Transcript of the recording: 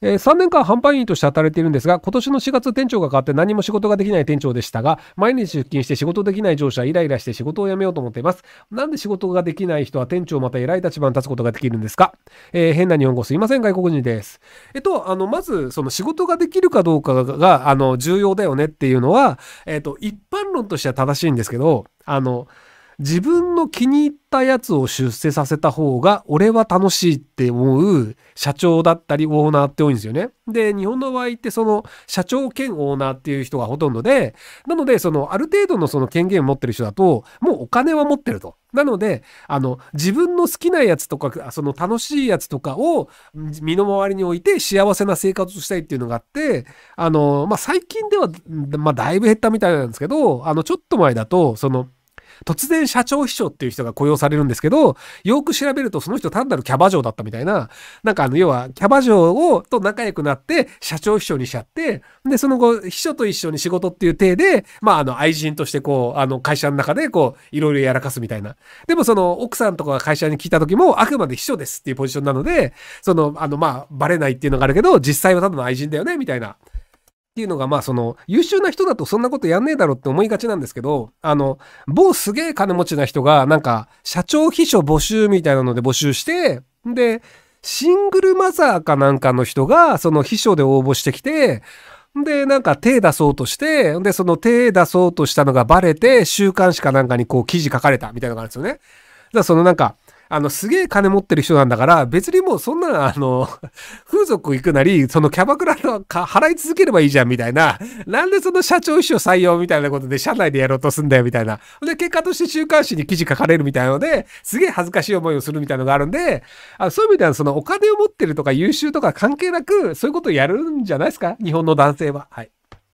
えー、3年間販売員として働いているんですが、今年の4月店長が変わって何も仕事ができない店長でしたが、毎日出勤して仕事できない上司はイライラして仕事を辞めようと思っています。なんで仕事ができない人は店長また偉い立場に立つことができるんですかえー、変な日本語すいません、外国人です。えっと、あの、まず、その仕事ができるかどうかが、あの、重要だよねっていうのは、えっと、一般論としては正しいんですけど、あの、自分の気に入ったやつを出世させた方が俺は楽しいって思う社長だったりオーナーって多いんですよね。で、日本の場合ってその社長兼オーナーっていう人がほとんどで、なのでそのある程度のその権限を持ってる人だともうお金は持ってると。なので、あの、自分の好きなやつとか、その楽しいやつとかを身の回りに置いて幸せな生活をしたいっていうのがあって、あの、まあ、最近では、まあ、だいぶ減ったみたいなんですけど、あの、ちょっと前だと、その、突然社長秘書っていう人が雇用されるんですけど、よく調べるとその人単なるキャバ嬢だったみたいな、なんかあの、要はキャバ嬢を、と仲良くなって社長秘書にしちゃって、で、その後、秘書と一緒に仕事っていう体で、まああの、愛人としてこう、あの、会社の中でこう、いろいろやらかすみたいな。でもその、奥さんとかが会社に聞いた時も、あくまで秘書ですっていうポジションなので、その、あの、まあ、バレないっていうのがあるけど、実際はただの愛人だよね、みたいな。っていうのが、まあ、その、優秀な人だとそんなことやんねえだろって思いがちなんですけど、あの、某すげえ金持ちな人が、なんか、社長秘書募集みたいなので募集して、で、シングルマザーかなんかの人が、その秘書で応募してきて、で、なんか手出そうとして、で、その手出そうとしたのがバレて、週刊誌かなんかにこう記事書かれたみたいなのがあるんですよね。だからそのなんか、あの、すげえ金持ってる人なんだから、別にもうそんな、あの、風俗行くなり、そのキャバクラの払い続ければいいじゃん、みたいな。なんでその社長秘書採用みたいなことで、社内でやろうとすんだよ、みたいな。で、結果として週刊誌に記事書かれるみたいなので、すげえ恥ずかしい思いをするみたいなのがあるんで、あそういう意味では、そのお金を持ってるとか優秀とか関係なく、そういうことをやるんじゃないですか日本の男性は。はい。